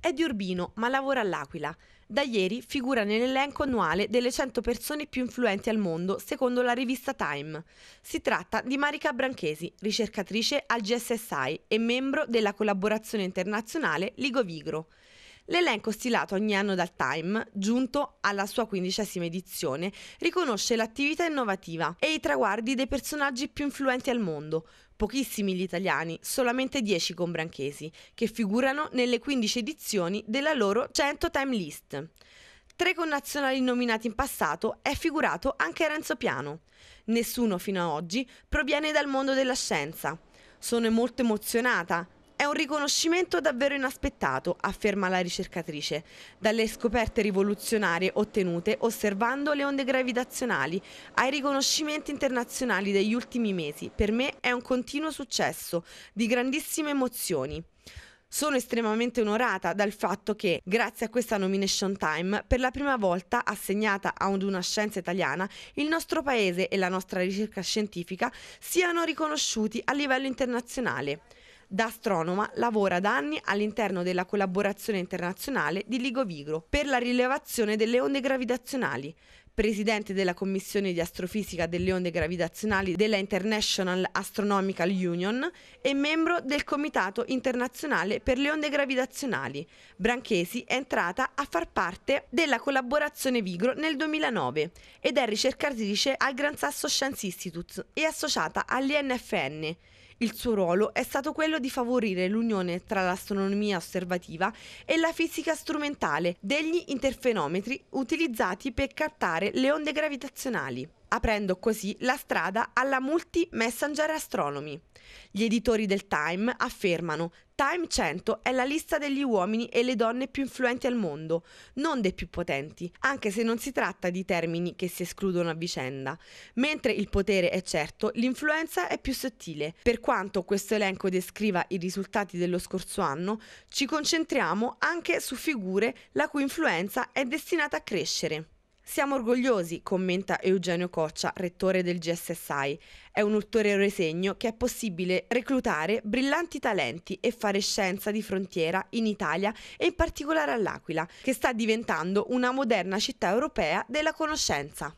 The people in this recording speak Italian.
È di Urbino, ma lavora all'Aquila. Da ieri figura nell'elenco annuale delle 100 persone più influenti al mondo, secondo la rivista Time. Si tratta di Marika Branchesi, ricercatrice al GSSI e membro della collaborazione internazionale Ligo Vigro. L'elenco stilato ogni anno dal Time, giunto alla sua quindicesima edizione, riconosce l'attività innovativa e i traguardi dei personaggi più influenti al mondo, pochissimi gli italiani, solamente 10 combranchesi, che figurano nelle 15 edizioni della loro 100 Time List. Tre connazionali nominati in passato è figurato anche Renzo Piano. Nessuno fino ad oggi proviene dal mondo della scienza. Sono molto emozionata è un riconoscimento davvero inaspettato, afferma la ricercatrice, dalle scoperte rivoluzionarie ottenute osservando le onde gravitazionali ai riconoscimenti internazionali degli ultimi mesi. Per me è un continuo successo, di grandissime emozioni. Sono estremamente onorata dal fatto che, grazie a questa nomination time, per la prima volta assegnata ad una scienza italiana, il nostro paese e la nostra ricerca scientifica siano riconosciuti a livello internazionale. Da astronoma lavora da anni all'interno della collaborazione internazionale di Ligovigro per la rilevazione delle onde gravitazionali, presidente della Commissione di Astrofisica delle Onde Gravitazionali della International Astronomical Union e membro del Comitato Internazionale per le Onde Gravitazionali. Branchesi è entrata a far parte della collaborazione Vigro nel 2009 ed è ricercatrice al Gran Sasso Science Institute e associata all'INFN. Il suo ruolo è stato quello di favorire l'unione tra l'astronomia osservativa e la fisica strumentale degli interfenometri utilizzati per captare le onde gravitazionali aprendo così la strada alla multi-messenger astronomy. Gli editori del Time affermano Time 100 è la lista degli uomini e le donne più influenti al mondo, non dei più potenti, anche se non si tratta di termini che si escludono a vicenda. Mentre il potere è certo, l'influenza è più sottile. Per quanto questo elenco descriva i risultati dello scorso anno, ci concentriamo anche su figure la cui influenza è destinata a crescere. Siamo orgogliosi, commenta Eugenio Coccia, rettore del GSSI. È un ulteriore segno che è possibile reclutare brillanti talenti e fare scienza di frontiera in Italia e in particolare all'Aquila, che sta diventando una moderna città europea della conoscenza.